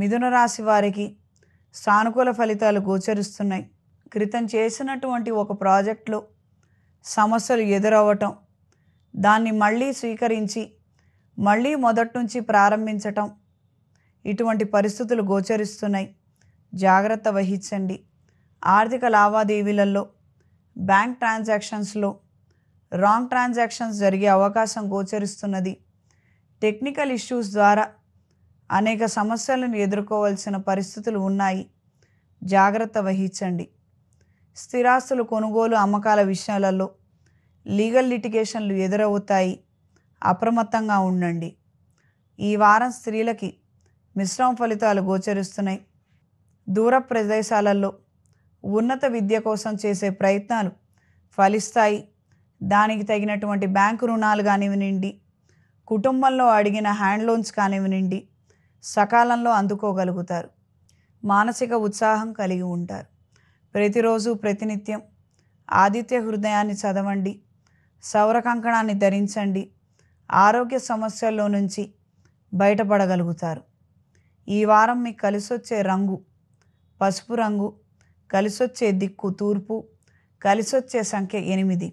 మిథున రాశి వారికి సానుకూల ఫలితాలు గోచరిస్తున్నాయి క్రితం చేసినటువంటి ఒక ప్రాజెక్టులో సమస్యలు ఎదురవ్వటం దాన్ని మళ్ళీ స్వీకరించి మళ్ళీ మొదటి నుంచి ప్రారంభించటం ఇటువంటి పరిస్థితులు గోచరిస్తున్నాయి జాగ్రత్త వహించండి ఆర్థిక లావాదేవీలలో బ్యాంక్ ట్రాన్సాక్షన్స్లో రాంగ్ ట్రాన్సాక్షన్స్ జరిగే అవకాశం గోచరిస్తున్నది టెక్నికల్ ఇష్యూస్ ద్వారా అనేక సమస్యలను ఎదుర్కోవాల్సిన పరిస్థితులు ఉన్నాయి జాగ్రత్త వహించండి స్థిరాస్తులు కొనుగోలు అమ్మకాల విషయాలలో లీగల్ లిటిగేషన్లు ఎదురవుతాయి అప్రమత్తంగా ఉండండి ఈ వారం స్త్రీలకి మిశ్రమ ఫలితాలు గోచరిస్తున్నాయి దూర ప్రదేశాలలో ఉన్నత విద్య కోసం చేసే ప్రయత్నాలు ఫలిస్తాయి దానికి తగినటువంటి బ్యాంకు రుణాలు కానివ్వనిండి కుటుంబంలో అడిగిన హ్యాండ్ లోన్స్ కానివ్వనండి సకాలంలో అందుకోగలుగుతారు మానసిక ఉత్సాహం కలిగి ఉంటారు ప్రతిరోజు ప్రతినిత్యం ఆదిత్య హృదయాన్ని చదవండి సౌర కంకణాన్ని ధరించండి ఆరోగ్య సమస్యల్లో నుంచి బయటపడగలుగుతారు ఈ వారం మీకు కలిసొచ్చే రంగు పసుపు రంగు కలిసొచ్చే దిక్కు తూర్పు కలిసొచ్చే సంఖ్య ఎనిమిది